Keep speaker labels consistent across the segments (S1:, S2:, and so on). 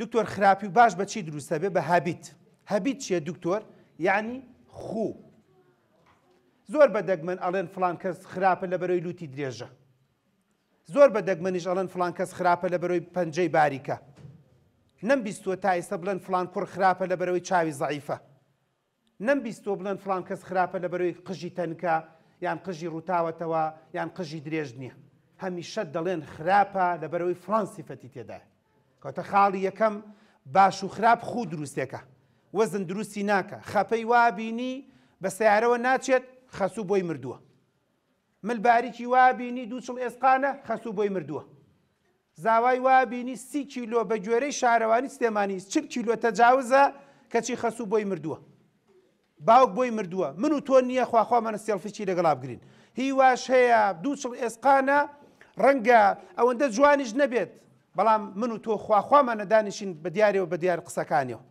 S1: دکتۆر خراپی و باش بەچی دروستە بێ بە هەبیت هەبیت چیە دکتۆر یعنی خوو زۆر بە دەگمەن ئەڵێن فلان کەس خراپە لە بەرەوەی لوتی درێژە زۆر بە دەگمەنیش ئەڵەن فلان کەس خراپە لە بەرەوەی پەنجەی باریکە نەم بیستوە تا ئێستا بڵێن فلان کوڕ خراپە لە بەرەوەی چاوی زعیفە نەم بیستۆ بڵێن فلان کەس خراپە لە بەرەوەی قژی تەنکە یان قژی ڕووتاوەتەوە یان قژی درێژ نییە هەمیشە دەڵێن خراپە لە بەرەوەی فلان سیفەتی تێدایە کەتە خاڵی یەکەم باش و خراپ خو دروستێکە وەزن دروستی ناکە خەپەی وابینی بە سیارەوە ناچێت خەسوو بۆی مردووە ملبارێکی وابینی دوچڵ ئێسقانە خەسوو بۆی مردووە زاوای وابینی سی کیلۆ بە گوێرەی شارەوانی سلێمانی چ کیلۆ تەجاوزە کەچی خەسوو بۆی مردووە باوک بۆی مردووە من و تۆ نییە خواخوا منە سێلفیی لەگەڵا بگرین هیواش هەیە دوچڵ ئێسقانە ڕەنگە ئەوەندە جوانیش نەبێت بەڵام من و تۆ خواخوامانە دانیشین بە دیارەوە بە دیار قسەکانیەوە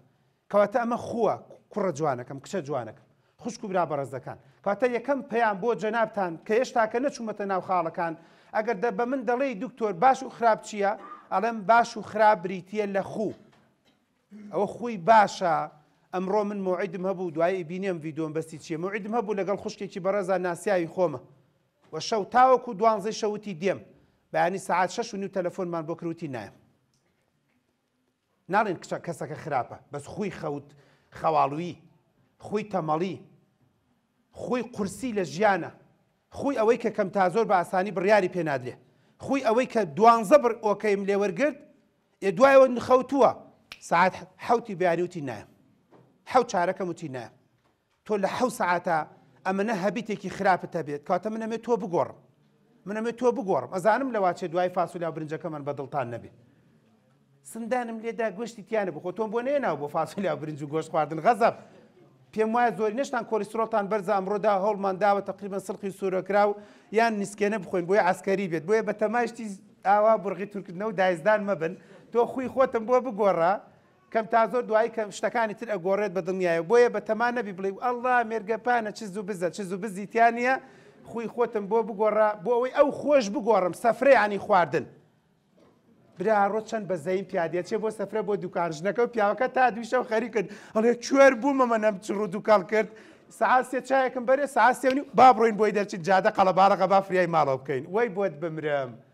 S1: کەواتە ئەمە خووە کوڕە جوانەکەم کچە جوانەکەم خوشک و برا بەڕزەکان کاتە یەکەم پێیان بۆ جەنابان کە هێشتاکە نەچوومەتە ناو خاڵەکان ئەگەر دە بە من دەڵێ دکتۆر باش و خراپ چییە؟ ئەڵێم باش و خراپ بریتە لە خوو ئەوە خوی باشە ئەمڕۆ من مۆعیدم هەبوو دوایی بینێم ویددیۆم بەستی چیە مۆعیدم هەبوو لەگەڵ خوشکێکی بەڕێزا ناسیاوی خۆمە وە شەو تاوەکو دوانزەی شەوتی دێم بەینی سعات شش و نی تەلەفۆنمان بۆ کروتی نایم ناڵێن کچە کەسەکە خراپە بەس خۆی خەوت خەواڵویی خۆی تەمەڵی خۆی قورسی لە ژیانە خۆی ئەوەی کە کەم تا زۆر بە ئاسانی بڕیاری پێنادلێ خۆی ئەوەی کە دوانزە بڕ ئۆکەیم لێوەرگرت ێ دوایەوە نخەوتووە سعات حوتی بیاریوتی نایم حەوت چارەکەم وتی نایم تۆ لە حەو سعاتە ئەمەە هەبیتێکی خراپتە بێت کاتە منەمێت تۆ بگۆڕم منەمێ تۆ بگۆڕم ئەزانم لەواچێ دوای فاسولا برنجەکەمان بەدڵتان نەبێ سندانم لێدا گوشتی تیانە بخۆ تۆم بۆ نێناو بۆ فاسولا برنج و گۆشت خواردن غەزب پێم وایە زۆری نشتان کۆلیسترۆتان بەرز ئەمڕۆدا هەوڵمان داوە تقریبان سرخی سوورەکرا و یان نیسکێنە بخۆین بۆی ئاسکەری بێت بۆیە بە تەماشتی ئاوا بڕغی تورکردنەوە دایزدان مەبن تۆ خوی خۆتم بۆ بگۆڕە کەم تا زۆر دوایی کەم شتەکانی تر ئەگۆڕێت بە دڵنیایە بۆیە بە تەمانە بی بڵێ ئەلله مێرگەپانە چ زوو بزە چ زوو بزییتیان نیە خۆی خۆتم بۆ بگۆڕە بۆ ئەوەی ئەو خۆش بگۆڕم سەفرەیانی خواردن براڕۆ چەند بە زەین پیادێتێ بۆ سەفرە بۆ دوکارژنەکە و پیاوەکە تا دویشە و خەری کرد هەڵێ کوێر بوومەمە نەم چڕ و دوکال کرد سعاسێ چایەکەم بەرێ سعاسێنی با بڕۆین بۆی دەرچیت جادە قەڵەبارەکە با فریای ماڵەوە بکەین وای بۆت بمرم.